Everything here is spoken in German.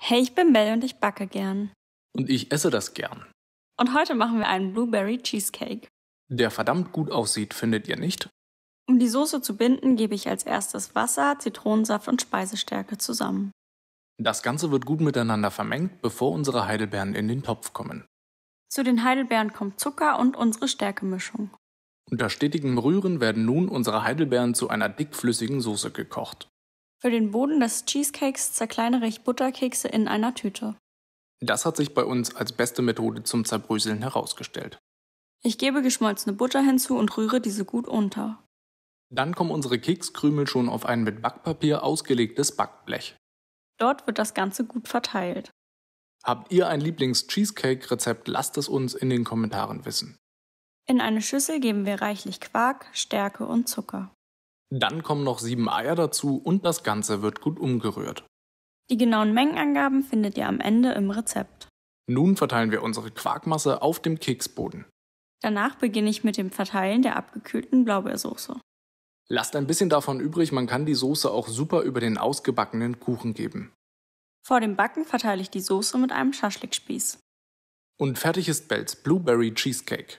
Hey, ich bin Mel und ich backe gern. Und ich esse das gern. Und heute machen wir einen Blueberry Cheesecake. Der verdammt gut aussieht, findet ihr nicht? Um die Soße zu binden, gebe ich als erstes Wasser, Zitronensaft und Speisestärke zusammen. Das Ganze wird gut miteinander vermengt, bevor unsere Heidelbeeren in den Topf kommen. Zu den Heidelbeeren kommt Zucker und unsere Stärkemischung. Unter stetigem Rühren werden nun unsere Heidelbeeren zu einer dickflüssigen Soße gekocht. Für den Boden des Cheesecakes zerkleinere ich Butterkekse in einer Tüte. Das hat sich bei uns als beste Methode zum Zerbröseln herausgestellt. Ich gebe geschmolzene Butter hinzu und rühre diese gut unter. Dann kommen unsere Kekskrümel schon auf ein mit Backpapier ausgelegtes Backblech. Dort wird das Ganze gut verteilt. Habt ihr ein Lieblings-Cheesecake-Rezept, lasst es uns in den Kommentaren wissen. In eine Schüssel geben wir reichlich Quark, Stärke und Zucker. Dann kommen noch sieben Eier dazu und das Ganze wird gut umgerührt. Die genauen Mengenangaben findet ihr am Ende im Rezept. Nun verteilen wir unsere Quarkmasse auf dem Keksboden. Danach beginne ich mit dem Verteilen der abgekühlten Blaubeersoße. Lasst ein bisschen davon übrig, man kann die Soße auch super über den ausgebackenen Kuchen geben. Vor dem Backen verteile ich die Soße mit einem Schaschlikspieß. Und fertig ist Bells Blueberry Cheesecake.